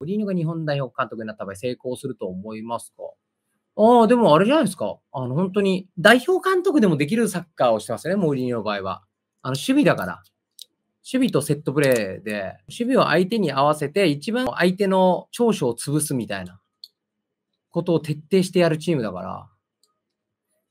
オリーニョが日本代表監督になった場合、成功すると思いますかああ、でもあれじゃないですか。あの、本当に、代表監督でもできるサッカーをしてますよね、モーリーニョの場合は。あの、守備だから。守備とセットプレーで、守備を相手に合わせて、一番相手の長所を潰すみたいなことを徹底してやるチームだから。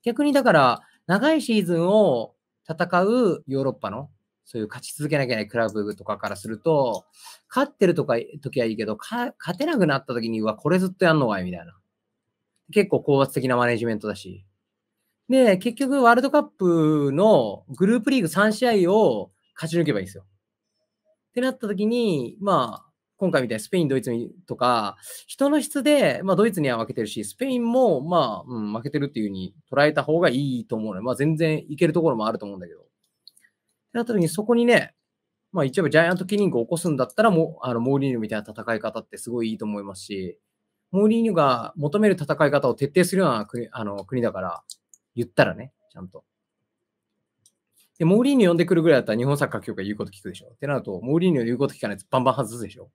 逆にだから、長いシーズンを戦うヨーロッパのそういう勝ち続けなきゃいけないクラブとかからすると、勝ってるとか時はいいけど、勝てなくなった時に、うわ、これずっとやんのかいみたいな。結構高圧的なマネジメントだし。で、結局ワールドカップのグループリーグ3試合を勝ち抜けばいいんですよ。ってなった時に、まあ、今回みたいにスペイン、ドイツとか、人の質で、まあ、ドイツには負けてるし、スペインも、まあ、うん、負けてるっていう風に捉えた方がいいと思うので、まあ、全然いけるところもあると思うんだけど。なった時にそこにね、まあ一応ジャイアントキリングを起こすんだったらも、あの、モーリーニュみたいな戦い方ってすごいいいと思いますし、モーリーニュが求める戦い方を徹底するような国あの国だから、言ったらね、ちゃんと。で、モーリーニュ呼んでくるぐらいだったら日本サッカー協会言うこと聞くでしょ。ってなると、モーリーニュの言うこと聞かないとバンバン外すでしょ。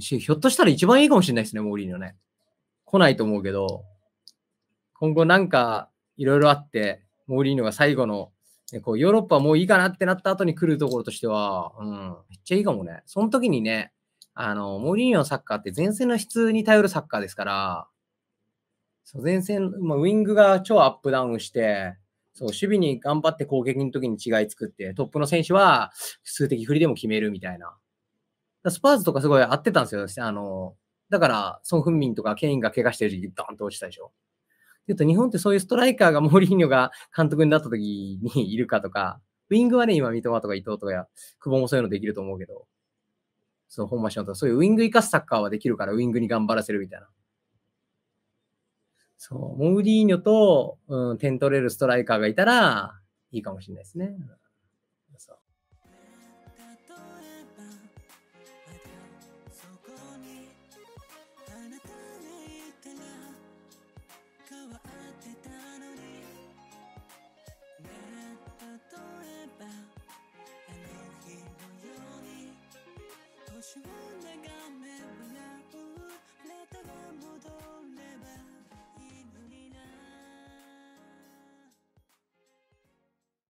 し、ひょっとしたら一番いいかもしれないですね、モーリーニュね。来ないと思うけど、今後なんかいろいろあって、モーリーニュが最後のでこうヨーロッパもういいかなってなった後に来るところとしては、うん、めっちゃいいかもね。その時にね、あの、モリーニョのサッカーって前線の質に頼るサッカーですから、そう前線、まあ、ウィングが超アップダウンして、そう守備に頑張って攻撃の時に違い作って、トップの選手は数的不利でも決めるみたいな。スパーズとかすごい合ってたんですよ。あの、だから、ソン・フンミンとかケインが怪我してる時にドーンと落ちたでしょ。いうと、日本ってそういうストライカーがモーリーニョが監督になった時にいるかとか、ウィングはね、今、三笘とか伊藤とか、久保もそういうのできると思うけど、そう、本間とか、そういうウィング生かすサッカーはできるから、ウィングに頑張らせるみたいな。そう、モーリーニョと、うん、点取れるストライカーがいたら、いいかもしれないですね。you